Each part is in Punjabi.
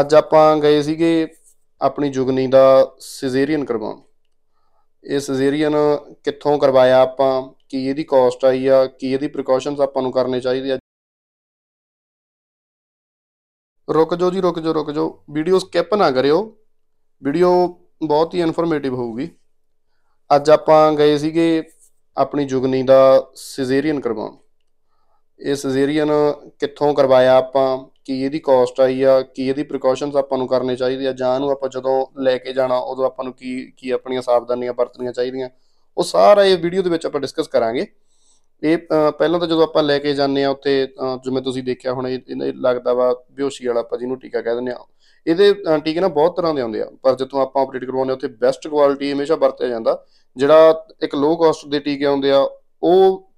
ਅੱਜ ਆਪਾਂ ਗਏ ਸੀਗੇ ਆਪਣੀ ਜੁਗਨੀ ਦਾ ਸਿਜ਼ੇਰੀਅਨ ਕਰਵਾਉਣ ਇਹ ਸਿਜ਼ੇਰੀਅਨ ਕਿੱਥੋਂ ਕਰਵਾਇਆ ਆਪਾਂ ਕੀ ਇਹਦੀ ਕਾਸਟ ਆਈ ਆ ਕੀ ਇਹਦੀ ਪ੍ਰੀਕਾਸ਼ਨਸ ਆਪਾਂ ਨੂੰ ਕਰਨੇ ਚਾਹੀਦੇ ਆ ਰੁਕ ਜੋ ਜੀ ਰੁਕ ਜੋ ਰੁਕ ਜੋ ਵੀਡੀਓ ਸਕਿਪ ਨਾ ਕਰਿਓ ਵੀਡੀਓ ਬਹੁਤ ਹੀ ਇਨਫੋਰਮੇਟਿਵ ਹੋਊਗੀ ਅੱਜ ਆਪਾਂ ਗਏ ਸੀਗੇ ਆਪਣੀ ਜੁਗਨੀ ਦਾ ਸਿਜ਼ੇਰੀਅਨ ਕਰਵਾਉਣ ਇਹ ਸਿਜ਼ੇਰੀਅਨ ਕਿੱਥੋਂ ਕਰਵਾਇਆ ਆਪਾਂ ਕੀ ਇਹਦੀ ਕਾਸਟ ਆਈ ਆ ਕੀ ਇਹਦੀ ਪ੍ਰੀਕਾਸ਼ਨਸ ਆਪਾਂ ਨੂੰ ਕਰਨੇ ਚਾਹੀਦੇ ਆ ਜਾਂ ਨੂੰ ਆਪਾਂ ਜਦੋਂ ਲੈ ਕੇ ਜਾਣਾ ਉਦੋਂ ਆਪਾਂ ਨੂੰ ਕੀ ਕੀ ਆਪਣੀਆਂ ਸਾਵਧਾਨੀਆਂ ਵਰਤਣੀਆਂ ਚਾਹੀਦੀਆਂ ਉਹ ਸਾਰਾ ਇਹ ਵੀਡੀਓ ਦੇ ਵਿੱਚ ਆਪਾਂ ਡਿਸਕਸ ਕਰਾਂਗੇ ਇਹ ਪਹਿਲਾਂ ਤਾਂ ਜਦੋਂ ਆਪਾਂ ਲੈ ਕੇ ਜਾਂਦੇ ਆ ਉੱਥੇ ਜਿਵੇਂ ਤੁਸੀਂ ਦੇਖਿਆ ਹੁਣ ਇਹ ਲੱਗਦਾ ਵਾ ਬਿਓਸ਼ੀ ਵਾਲਾ ਆਪਾਂ ਜਿਹਨੂੰ ਟੀਕਾ ਕਹਿ ਦਿੰਦੇ ਆ ਇਹਦੇ ਟੀਕੇ ਨਾ ਬਹੁਤ ਤਰ੍ਹਾਂ ਦੇ ਆਉਂਦੇ ਆ ਪਰ ਜਦੋਂ ਆਪਾਂ ਆਪਰੇਟ ਕਰਵਾਉਂਦੇ ਉੱਥੇ ਬੈਸਟ ਕੁਆਲਿਟੀ ਹਮੇਸ਼ਾ ਵਰਤਿਆ ਜਾਂਦਾ ਜਿਹੜਾ ਇੱਕ ਲੋ ਕਾਸਟ ਦੇ ਟੀਕੇ ਆਉਂਦੇ ਆ ਉਹ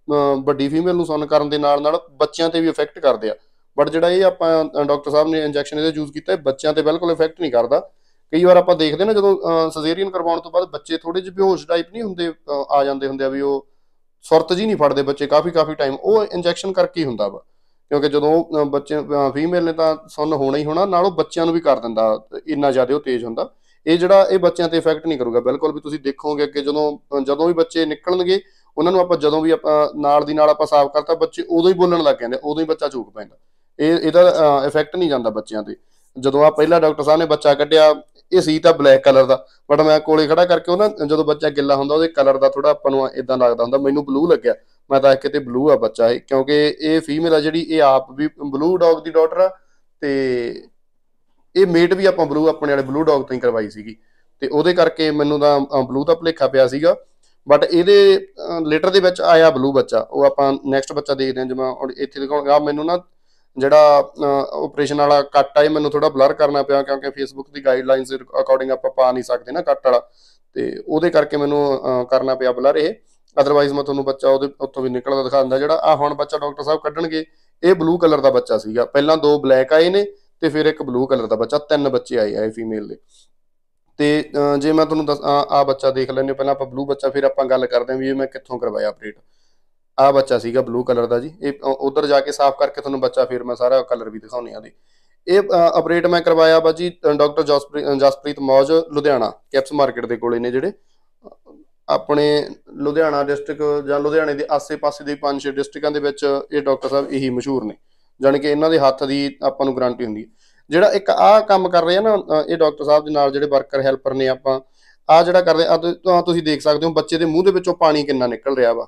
ਵੱਡੀ ਫੀਮੇਲ ਨੂੰ ਸਨ ਕਰਨ ਦੇ ਨਾਲ ਨਾਲ ਬੱਚਿਆਂ ਤੇ ਵੀ ਇਫੈਕਟ ਕਰਦੇ ਆ ਬਟ ਜਿਹੜਾ ਇਹ ਆਪਾਂ ਡਾਕਟਰ ਸਾਹਿਬ ਨੇ ਇੰਜੈਕਸ਼ਨ ਇਹਦੇ ਯੂਜ਼ ਕੀਤਾ ਬੱਚਿਆਂ ਤੇ ਬਿਲਕੁਲ ਇਫੈਕਟ ਨਹੀਂ ਕਰਦਾ ਕਈ ਵਾਰ ਆਪਾਂ ਦੇਖਦੇ ਨਾ ਜਦੋਂ ਸਜ਼ੇਰੀਅਨ ਕਰਵਾਉਣ ਤੋਂ ਬਾਅਦ ਬੱਚੇ ਥੋੜੇ ਜਿਹਾ ਬੇਹੋਸ਼ ਟਾਈਪ ਨਹੀਂ ਹੁੰਦੇ ਆ ਜਾਂਦੇ ਹੁੰਦੇ ਆ ਵੀ ਉਹ ਸੁਰਤ ਜੀ ਨਹੀਂ ਫੜਦੇ ਬੱਚੇ ਕਾਫੀ ਕਾਫੀ ਟਾਈਮ ਉਹ ਇੰਜੈਕਸ਼ਨ ਕਰਕੇ ਹੀ ਹੁੰਦਾ ਵਾ ਕਿਉਂਕਿ ਜਦੋਂ ਬੱਚੇ ਫੀਮੇਲ ਨੇ ਤਾਂ ਸੁੰਨ ਹੋਣਾ ਹੀ ਹੋਣਾ ਨਾਲ ਉਹ ਬੱਚਿਆਂ ਨੂੰ ਵੀ ਕਰ ਦਿੰਦਾ ਇੰਨਾ ਜ਼ਿਆਦਾ ਉਹ ਤੇਜ਼ ਹੁੰਦਾ ਇਹ ਜਿਹੜਾ ਇਹ ਬੱਚਿਆਂ ਤੇ ਇਫੈਕਟ ਨਹੀਂ ਕਰੂਗਾ ਬਿਲਕੁਲ ਵੀ ਤੁਸੀਂ ਦੇਖੋਗੇ ਕਿ ਜਦੋਂ ਜਦੋਂ ਵੀ ਬੱਚੇ ਨਿਕਲਣਗੇ ਉਹਨਾਂ ਨੂੰ ਆਪਾਂ ਜਦੋਂ ਵੀ ਆਪਾਂ ਨਾਲ ਦੀ ਨਾਲ ਆਪਾਂ ਸਾਫ਼ ਕਰਤਾ ਬੱਚੇ ਉਦੋਂ ਹੀ ਬੋਲਣ ਲੱਗ ਜਾਂਦੇ ਉਦੋਂ ਹੀ ਬੱਚਾ ਝੂਕ ਪੈਂਦਾ ਇਹ ਇਹਦਾ ਇਫੈਕਟ ਨਹੀਂ ਜਾਂਦਾ ਬੱਚਿਆਂ ਤੇ ਜਦੋਂ ਆ ਪਹਿਲਾ ਡਾਕਟਰ ਸਾਹਿਬ ਨੇ ਬੱਚਾ ਕੱਢਿਆ ਇਹ ਸੀ ਤਾਂ ਬਲੈਕ ਕਲਰ ਦਾ ਬਟ ਮੈਂ ਕੋਲੇ ਖੜਾ ਕਰਕੇ ਉਹ ਨਾ ਜਦੋਂ ਬੱਚਾ ਗਿੱਲਾ ਹੁੰਦਾ ਉਹਦੇ ਕਲਰ ਦਾ ਥੋੜਾ ਆਪਾਂ ਨੂੰ ਇਦਾਂ ਲੱਗਦਾ ਹੁੰਦਾ ਮੈਨੂੰ ਬਲੂ ਲੱਗਿਆ ਮੈਂ ਤਾਂ ਕਿਤੇ ਬਲੂ ਆ ਬੱਚਾ ਇਹ ਕਿਉਂਕਿ ਇਹ ਫੀਮੇਲ ਆ ਜਿਹੜੀ ਇਹ ਆਪ ਵੀ ਬਲੂ ਡੌਗ ਦੀ ਡਾਟਰ ਆ ਤੇ ਇਹ ਮੇਟ ਵੀ ਆਪਾਂ ਬਲੂ ਆਪਣੇ ਵਾਲੇ ਬਲੂ ਡੌਗ ਤੋਂ ਹੀ ਕਰਵਾਈ ਸੀਗੀ ਤੇ ਉਹਦੇ ਕਰਕੇ ਮੈਨੂੰ ਤਾਂ ਬਲੂ ਦਾ ਭਲੇਖਾ ਪਿਆ ਸੀਗਾ ਬਟ ਇਹਦੇ ਲੇਟਰ ਦੇ ਵਿੱਚ ਆਇਆ ਬਲੂ ਬੱਚਾ ਉਹ ਆਪਾਂ ਨੈਕਸਟ ਬੱਚਾ ਦੇਖਦੇ ਹਾਂ ਜਿਵੇਂ ਇੱਥੇ ਦਿਖਾਉਂਗਾ ਮੈਨੂੰ ਨਾ ਜਿਹੜਾ ਆਪਰੇਸ਼ਨ ਵਾਲਾ ਕੱਟ ਆ ਇਹ ਮੈਨੂੰ ਥੋੜਾ ਬਲਰ ਕਰਨਾ ਪਿਆ ਕਿਉਂਕਿ ਫੇਸਬੁੱਕ ਦੀ ਗਾਈਡਲਾਈਨਸ ਅਕੋਰਡਿੰਗ ਆਪਾਂ ਪਾ ਨਹੀਂ ਸਕਦੇ ਨਾ ਕੱਟ ਵਾਲਾ ਤੇ ਉਹਦੇ ਕਰਕੇ ਮੈਨੂੰ ਕਰਨਾ ਪਿਆ ਬਲਰ ਇਹ ਅਦਰਵਾਈਜ਼ ਮੈਂ ਤੁਹਾਨੂੰ ਬੱਚਾ ਉਹਦੇ ਉੱਤੋਂ ਵੀ ਨਿਕਲਦਾ ਦਿਖਾ ਦਿੰਦਾ ਜਿਹੜਾ ਆ ਹੁਣ ਬੱਚਾ ਡਾਕਟਰ ਸਾਹਿਬ ਕੱਢਣਗੇ ਇਹ ਬਲੂ ਕਲਰ ਦਾ ਬੱਚਾ ਸੀਗਾ ਪਹਿਲਾਂ ਦੋ ਬਲੈਕ ਆਏ ਨੇ ਤੇ ਫਿਰ ਇੱਕ ਬਲੂ ਕਲਰ ਦਾ ਬੱਚਾ ਤਿੰਨ ਬੱਚੇ ਆਏ ਆ ਫੀਮੇਲ ਦੇ ਤੇ ਜੇ ਮੈਂ ਤੁਹਾਨੂੰ ਆ ਬੱਚਾ ਦੇਖ ਲੈਣੇ ਪਹਿਲਾਂ ਆਪਾਂ ਬਲੂ ਬੱਚਾ ਫਿਰ ਆਪਾਂ ਗੱਲ ਕਰਦੇ ਹਾਂ ਵੀ ਇਹ ਮੈਂ ਕਿੱਥੋਂ ਕਰਵਾਇਆ ਅਪਰੇਟ ਆ ਬੱਚਾ ਸੀਗਾ ਬਲੂ ਕਲਰ ਦਾ ਜੀ ਇਹ ਉਧਰ ਜਾ ਕੇ ਸਾਫ਼ ਕਰਕੇ ਤੁਹਾਨੂੰ ਬੱਚਾ ਫਿਰ ਮੈਂ ਸਾਰਾ ਕਲਰ ਵੀ ਦਿਖਾਉਣੀ ਆ ਦੇ ਇਹ ਆਪਰੇਟ ਮੈਂ ਕਰਵਾਇਆ ਬਾਜੀ ਡਾਕਟਰ ਜਸਪ੍ਰੀਤ ਮੌਜ ਲੁਧਿਆਣਾ ਕੈਪਸ ਮਾਰਕੀਟ ਦੇ ਕੋਲੇ ਨੇ ਜਿਹੜੇ ਆਪਣੇ ਲੁਧਿਆਣਾ ਡਿਸਟ੍ਰਿਕਟ ਜਾਂ ਲੁਧਿਆਣੇ ਦੇ ਆਸ-ਪਾਸੇ ਦੇ ਪੰਜ ਛੇ ਡਿਸਟ੍ਰਿਕਾਂ ਦੇ ਵਿੱਚ ਇਹ ਡਾਕਟਰ ਸਾਹਿਬ ਇਹੀ ਮਸ਼ਹੂਰ ਨੇ ਜਾਨਕਿ ਕਿ ਇਹਨਾਂ ਦੇ ਹੱਥ ਦੀ ਆਪਾਂ ਨੂੰ ਗਾਰੰਟੀ ਹੁੰਦੀ ਹੈ ਜਿਹੜਾ ਇੱਕ ਆ ਕੰਮ ਕਰ ਰਿਹਾ ਨਾ ਇਹ ਡਾਕਟਰ ਸਾਹਿਬ ਦੇ ਨਾਲ ਜਿਹੜੇ ਵਰਕਰ ਹੈਲਪਰ ਨੇ ਆਪਾਂ ਆ ਜਿਹੜਾ ਕਰਦੇ ਆ ਤੁਸੀਂ ਦੇਖ ਸਕਦੇ ਹੋ ਬੱਚੇ ਦੇ ਮੂੰਹ ਦੇ ਵਿੱਚੋਂ ਪਾਣੀ ਕਿੰਨਾ ਨਿਕਲ ਰਿਹਾ ਵਾ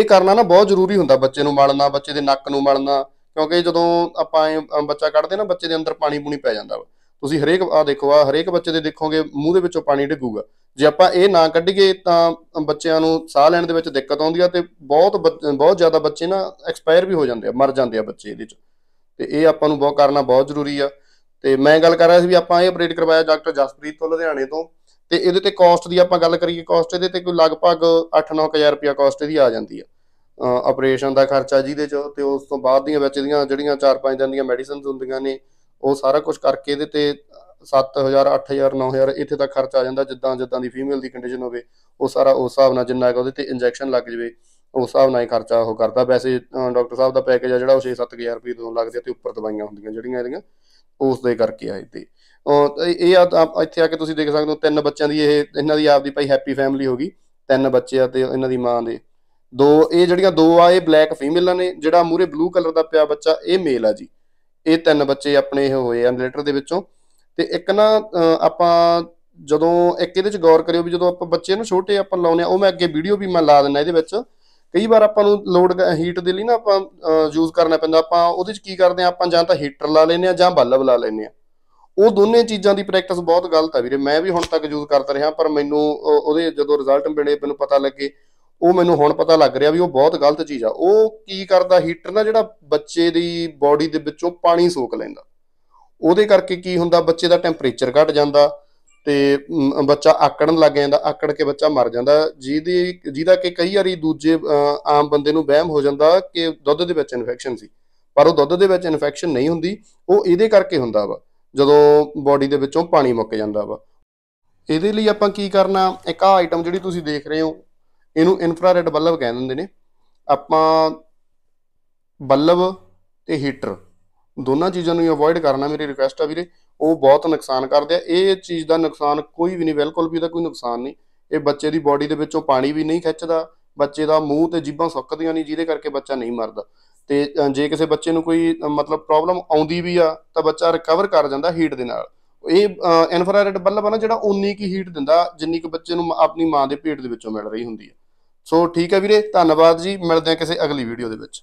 ਇਹ ਕਰਨਾ ਨਾ ਬਹੁਤ ਜ਼ਰੂਰੀ ਹੁੰਦਾ ਬੱਚੇ ਨੂੰ ਮਲਣਾ ਬੱਚੇ ਦੇ ਨੱਕ ਨੂੰ ਮਲਣਾ ਕਿਉਂਕਿ ਜਦੋਂ ਆਪਾਂ ਐਂ ਬੱਚਾ ਕੱਢਦੇ ਨਾ ਬੱਚੇ ਦੇ ਅੰਦਰ ਪਾਣੀ ਪੂਣੀ ਪੈ ਜਾਂਦਾ ਵਾ ਤੁਸੀਂ ਹਰੇਕ ਆ ਦੇਖੋ ਆ ਹਰੇਕ ਬੱਚੇ ਦੇ ਦੇਖੋਗੇ ਮੂੰਹ ਦੇ ਵਿੱਚੋਂ ਪਾਣੀ ਡਿੱਗੂਗਾ ਜੇ ਆਪਾਂ ਇਹ ਨਾ ਕੱਢੀਏ ਤਾਂ ਬੱਚਿਆਂ ਨੂੰ ਸਾਹ ਲੈਣ ਦੇ ਵਿੱਚ ਦਿੱਕਤ ਆਉਂਦੀ ਆ ਤੇ ਬਹੁਤ ਬਹੁਤ ਜ਼ਿਆਦਾ ਬੱਚੇ ਨਾ ਐਕਸਪਾਇਰ ਵੀ ਹੋ ਜਾਂਦੇ ਆ ਮਰ ਜਾਂਦੇ ਆ ਬੱਚੇ ਇਹਦੇ ਚ ਤੇ ਇਹ ਆਪਾਂ ਨੂੰ ਬਹੁਤ ਕਰਨਾ ਬਹੁਤ ਜ਼ਰੂਰੀ ਆ ਤੇ ਮੈਂ ਗੱਲ ਕਰ ਰਿਹਾ ਸੀ ਵੀ ਆਪਾਂ ਇਹ ਆਪਰੇਟ ਕਰਵਾਇਆ ਡਾਕਟਰ ਜਸਪ੍ਰੀਤ ਤੋਂ ਲੁਧਿਆਣੇ ਤੋਂ ਤੇ ਇਹਦੇ ਤੇ ਕਾਸਟ ਦੀ ਆਪਾਂ ਗੱਲ ਕਰੀਏ ਕਾਸਟ ਇਹਦੇ ਤੇ ਕੋਈ ਲਗਭਗ 8-9000 ਰੁਪਿਆ ਕਾਸਟ ਇਹਦੀ ਆ ਜਾਂਦੀ ਆ ਆਪਰੇਸ਼ਨ ਦਾ ਖਰਚਾ ਜਿਹਦੇ ਚ ਤੇ ਉਸ ਤੋਂ ਬਾਅਦ ਦੀਆਂ ਵਿੱਚ ਦੀਆਂ ਜਿਹੜੀਆਂ 4-5 ਦਿਨ ਦੀਆਂ ਮੈਡੀਸਿਨਸ ਹੁੰਦੀਆਂ ਨੇ ਉਹ ਸਾਰਾ ਕੁਝ ਕਰਕੇ ਇਹਦੇ ਤੇ 7000 8000 9000 ਇੱਥੇ ਤੱਕ ਖਰਚਾ ਆ ਜਾਂਦਾ ਜਿੱਦਾਂ ਜਿੱਦਾਂ ਦੀ ਫੀਮੇਲ ਦੀ ਕੰਡੀਸ਼ਨ ਹੋਵੇ ਉਹ ਸਾਰਾ ਉਸ ਹਿਸਾਬ ਨਾਲ ਜਿੰਨਾ ਹੈ ਉਹਦੇ ਤੇ ਇੰਜੈਕਸ਼ਨ ਲੱਗ ਜਵੇ ਉਸ ਹਿਸਾਬ ਨਾਲ ਹੀ ਖਰਚਾ ਉਹ ਕਰਦਾ ਵੈਸੇ ਡਾਕਟਰ ਸਾਹਿਬ ਦਾ ਪੈਕੇਜ ਆ ਜਿਹੜਾ ਉਹ 6-7000 ਰੁਪਏ ਤੋਂ ਲੱਗਦੇ ਤੇ ਉੱਪਰ ਦਵਾਈਆਂ ਹੁੰਦੀਆਂ ਜਿਹੜੀਆਂ ਇਹਦੀਆਂ ਉਸ ਦੇ ਕਰਕੇ ਆ ਇੱਥੇ ਇਹ ਆ ਇੱਥੇ ਆ ਕੇ ਤੁਸੀਂ ਦੇਖ ਸਕਦੇ ਹੋ ਤਿੰਨ ਬੱਚਿਆਂ ਦੀ ਇਹ ਇਹਨਾਂ ਦੀ ਆਪਦੀ ਭਾਈ ਹੈਪੀ ਫੈਮਿਲੀ ਹੋ ਗਈ ਤਿੰਨ ਬੱਚੇ ਆ ਤੇ ਇਹਨਾਂ ਦੀ ਮਾਂ ਦੇ ਦੋ ਇਹ ਜਿਹੜੀਆਂ ਦੋ ਆ ਇਹ ਬਲੈਕ ਫੀਮੇਲਾਂ ਨੇ ਜਿਹੜਾ ਮੂਰੇ ਬਲੂ ਕਲਰ ਦਾ ਪਿਆ ਬੱਚਾ ਇਹ ਮੇਲ ਆ ਜੀ ਇਹ ਤਿੰਨ ਬੱਚੇ ਆਪਣੇ ਇਹ ਹੋਏ ਆ ਰਿਲੇਟਰ ਦੇ ਵਿੱਚੋਂ ਤੇ ਇੱਕ ਨਾ ਆਪਾਂ ਜਦੋਂ ਇੱਕ ਇਹਦੇ ਚ ਗੌਰ ਕਰਿਓ ਵੀ ਜਦੋਂ ਆਪਾਂ ਬੱਚੇ ਨੂੰ ਛੋਟੇ ਆਪਾਂ ਲਾਉਨੇ ਆ ਉਹ ਮੈਂ ਅੱਗੇ ਵੀਡੀਓ ਵੀ ਮੈਂ ਲਾ ਦਿੰਦਾ ਇਹਦੇ ਵਿੱਚ ਕਈ ਵਾਰ ਆਪਾਂ ਨੂੰ ਲੋਡ ਹੀਟ ਦੇ ਲਈ ਨਾ ਆਪਾਂ ਯੂਜ਼ ਕਰਨਾ ਪੈਂਦਾ ਆਪਾਂ ਉਹਦੇ 'ਚ ਕੀ ਕਰਦੇ ਆ ਆਪਾਂ ਜਾਂ ਤਾਂ ਹੀਟਰ ਲਾ ਲੈਨੇ ਆ ਜਾਂ ਬੱਲਬ ਲਾ ਲੈਨੇ ਆ ਉਹ ਦੋਨੇ ਚੀਜ਼ਾਂ ਦੀ ਪ੍ਰੈਕਟਿਸ ਬਹੁਤ ਗਲਤ ਆ ਵੀਰੇ ਮੈਂ ਵੀ ਹੁਣ ਤੱਕ ਯੂਜ਼ ਕਰਦਾ ਰਿਹਾ ਪਰ ਮੈਨੂੰ ਉਹਦੇ ਜਦੋਂ ਰਿਜ਼ਲਟ ਮਿਲੇ ਮੈਨੂੰ ਪਤਾ ਲੱਗੇ ਉਹ ਮੈਨੂੰ ਹੁਣ ਪਤਾ ਲੱਗ ਰਿਹਾ ਵੀ ਉਹ ਬਹੁਤ ਗਲਤ ਚੀਜ਼ ਆ ਉਹ ਕੀ ਕਰਦਾ ਹੀਟਰ ਨਾ ਜਿਹੜਾ ਬੱਚੇ ਦੀ ਬਾਡੀ ਦੇ ਵਿੱਚੋਂ ਪਾਣੀ ਸੋਖ ਲੈਂਦਾ ਉਹਦੇ ਕਰਕੇ ਕੀ ਹੁੰਦਾ ਬੱਚੇ ਦਾ ਟੈਂਪਰੇਚਰ ਘਟ ਜਾਂਦਾ ਤੇ ਬੱਚਾ ਆਕੜਨ ਲੱਗ ਜਾਂਦਾ ਆਕੜ ਕੇ ਬੱਚਾ ਮਰ ਜਾਂਦਾ ਜਿਹਦੀ ਜਿਹਦਾ ਕਿ ਕਈ ਵਾਰੀ ਦੂਜੇ ਆਮ ਬੰਦੇ ਨੂੰ ਵਹਿਮ ਹੋ ਜਾਂਦਾ ਕਿ ਦੁੱਧ ਦੇ ਵਿੱਚ ਇਨਫੈਕਸ਼ਨ ਸੀ ਪਰ ਉਹ ਦੁੱਧ ਦੇ ਵਿੱਚ ਇਨਫੈਕਸ਼ਨ ਨਹੀਂ ਹੁੰਦੀ ਉਹ ਇਹਦੇ ਕਰਕੇ ਹੁੰਦਾ ਵਾ ਜਦੋਂ ਬਾਡੀ ਦੇ ਵਿੱਚੋਂ ਪਾਣੀ ਮੁੱਕ ਜਾਂਦਾ ਵਾ ਇਹਦੇ ਲਈ ਆਪਾਂ ਕੀ ਕਰਨਾ ਇੱਕ ਆ ਆਈਟਮ ਜਿਹੜੀ ਤੁਸੀਂ ਦੇਖ ਰਹੇ ਹੋ ਇਹਨੂੰ ਇਨਫਰਾਰੈੱਡ ਬੱਲਬ ਕਹਿੰਦੇ ਦਿੰਦੇ ਨੇ ਆਪਾਂ ਬੱਲਬ ਤੇ ਹੀਟਰ ਦੋਨਾਂ ਚੀਜ਼ਾਂ ਨੂੰ ਅਵੋਇਡ ਕਰਨਾ ਮੇਰੀ ਰਿਕੁਐਸਟ ਆ ਵੀਰੇ ਉਹ ਬਹੁਤ ਨੁਕਸਾਨ ਕਰਦੇ ਆ ਇਹ ਚੀਜ਼ ਦਾ ਨੁਕਸਾਨ ਕੋਈ ਵੀ ਨਹੀਂ ਬਿਲਕੁਲ ਵੀ ਇਹਦਾ ਕੋਈ ਨੁਕਸਾਨ ਨਹੀਂ ਇਹ ਬੱਚੇ ਦੀ ਬਾਡੀ ਦੇ ਵਿੱਚੋਂ ਪਾਣੀ ਵੀ ਨਹੀਂ ਖਿੱਚਦਾ ਬੱਚੇ ਦਾ ਮੂੰਹ ਤੇ ਜੀਭਾਂ ਸੁੱਕਦੀਆਂ ਨਹੀਂ ਜਿਹਦੇ ਕਰਕੇ ਬੱਚਾ ਨਹੀਂ ਮਰਦਾ ਤੇ ਜੇ ਕਿਸੇ ਬੱਚੇ ਨੂੰ ਕੋਈ ਮਤਲਬ ਪ੍ਰੋਬਲਮ ਆਉਂਦੀ ਵੀ ਆ ਤਾਂ ਬੱਚਾ ਰਿਕਵਰ ਕਰ ਜਾਂਦਾ ਹੀਟ ਦੇ ਨਾਲ ਇਹ ਇਨਫਰਾਰੈਡ ਬੱਲਬ ਆ ਨਾ ਜਿਹੜਾ ਉਨੀ ਕੀ ਹੀਟ ਦਿੰਦਾ ਜਿੰਨੀ ਕਿ ਬੱਚੇ ਨੂੰ ਆਪਣੀ ਮਾਂ ਦੇ ਪੇਟ ਦੇ ਵਿੱਚੋਂ ਮਿਲ ਰਹੀ ਹੁੰਦੀ ਹੈ ਸੋ ਠੀਕ ਹੈ ਵੀਰੇ ਧੰਨਵਾਦ ਜੀ ਮਿਲਦੇ ਆ ਕਿਸੇ ਅਗਲੀ ਵੀਡੀਓ ਦੇ ਵਿੱਚ